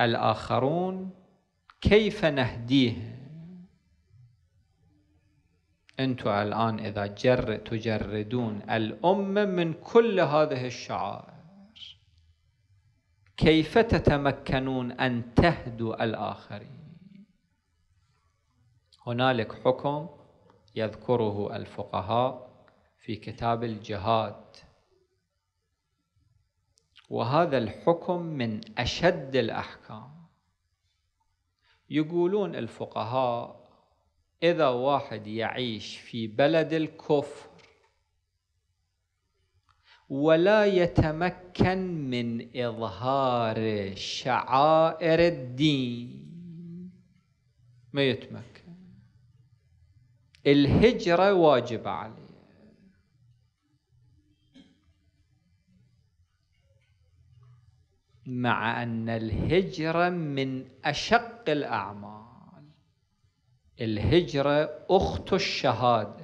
الآخرون كيف نهديه أنتم الآن إذا جر تجردون الأمة من كل هذه الشعائر كيف تتمكنون أن تهدوا الآخرين هنالك حكم يذكره الفقهاء في كتاب الجهاد وهذا الحكم من أشد الأحكام يقولون الفقهاء إذا واحد يعيش في بلد الكفر ولا يتمكن من إظهار شعائر الدين ما يتمكن الهجرة واجبة عليه مع أن الهجرة من أشق الأعمال الهجرة أخت الشهادة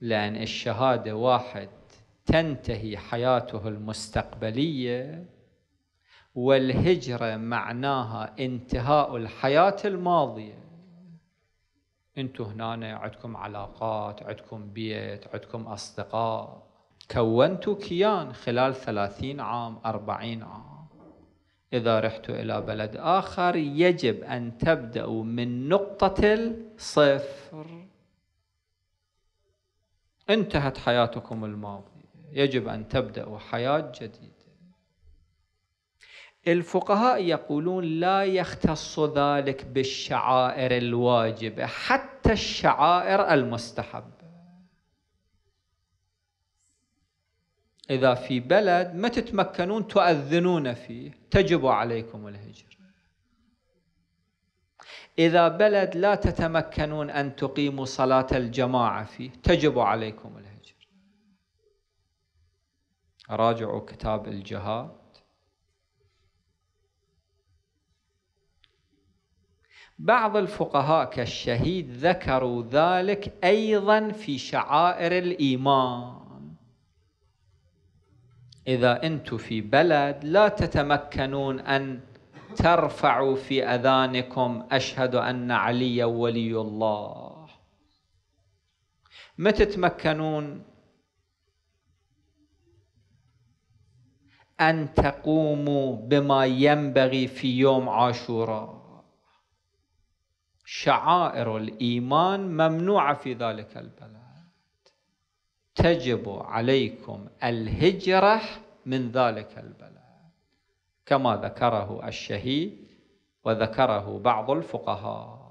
لأن الشهادة واحد تنتهي حياته المستقبلية والهجرة معناها انتهاء الحياة الماضية انتم هنا عندكم علاقات عندكم بيت عندكم أصدقاء كونت كيان خلال ثلاثين عام أربعين عام إذا رحت إلى بلد آخر يجب أن تبدأوا من نقطة الصفر انتهت حياتكم الماضية يجب أن تبدأوا حياة جديدة الفقهاء يقولون لا يختص ذلك بالشعائر الواجبة حتى الشعائر المستحبة إذا في بلد ما تتمكنون تؤذنون فيه تجب عليكم الهجر إذا بلد لا تتمكنون أن تقيموا صلاة الجماعة فيه تجب عليكم الهجر راجعوا كتاب الجهاد بعض الفقهاء كالشهيد ذكروا ذلك أيضا في شعائر الإيمان إذا أنتم في بلد لا تتمكنون أن ترفعوا في أذانكم أشهد أن علي ولي الله ما تتمكنون أن تقوموا بما ينبغي في يوم عاشوراء شعائر الإيمان ممنوعة في ذلك البلد تجب عليكم الهجرة من ذلك البلد كما ذكره الشهيد وذكره بعض الفقهاء